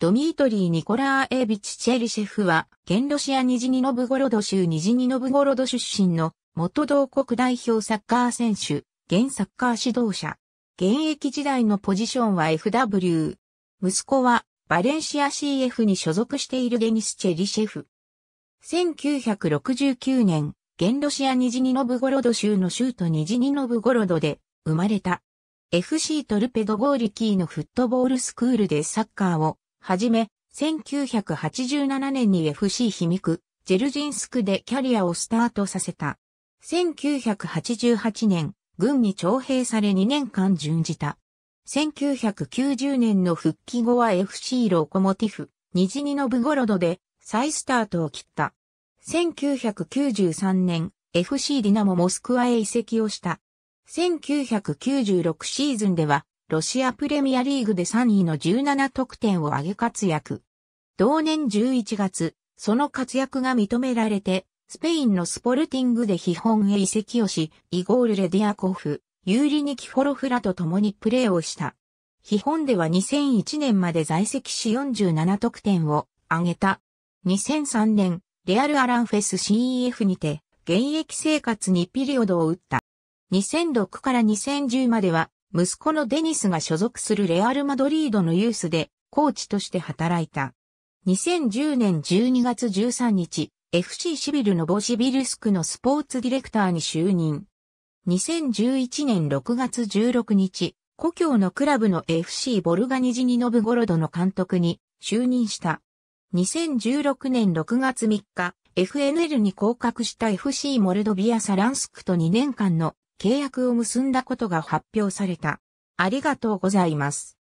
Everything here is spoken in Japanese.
ドミートリー・ニコラーエービチ・チェリシェフは、現ロシアニジニノブゴロド州ニジニノブゴロド出身の元同国代表サッカー選手、現サッカー指導者。現役時代のポジションは FW。息子はバレンシア CF に所属しているデニス・チェリシェフ。1969年、現ロシアニジニノブゴロド州の州都ニジニノブゴロドで生まれた。FC トルペドゴーリキーのフットボールスクールでサッカーをはじめ、1987年に FC 秘密、ジェルジンスクでキャリアをスタートさせた。1988年、軍に徴兵され2年間準じた。1990年の復帰後は FC ロコモティフ、ニジニノブゴロドで再スタートを切った。1993年、FC ディナモモスクワへ移籍をした。1996シーズンではロシアプレミアリーグで3位の17得点を挙げ活躍。同年11月、その活躍が認められて、スペインのスポルティングで基本へ移籍をし、イゴール・レディアコフ、ユーリニ・キフォロフラと共にプレーをした。基本では2001年まで在籍し47得点を挙げた。2003年、レアル・アランフェス CEF にて、現役生活にピリオドを打った。2006から2010までは、息子のデニスが所属するレアル・マドリードのユースでコーチとして働いた。2010年12月13日、FC シビルのボシビルスクのスポーツディレクターに就任。2011年6月16日、故郷のクラブの FC ボルガニジニノブゴロドの監督に就任した。2016年6月3日、FNL に降格した FC モルドビア・サランスクと2年間の契約を結んだことが発表された。ありがとうございます。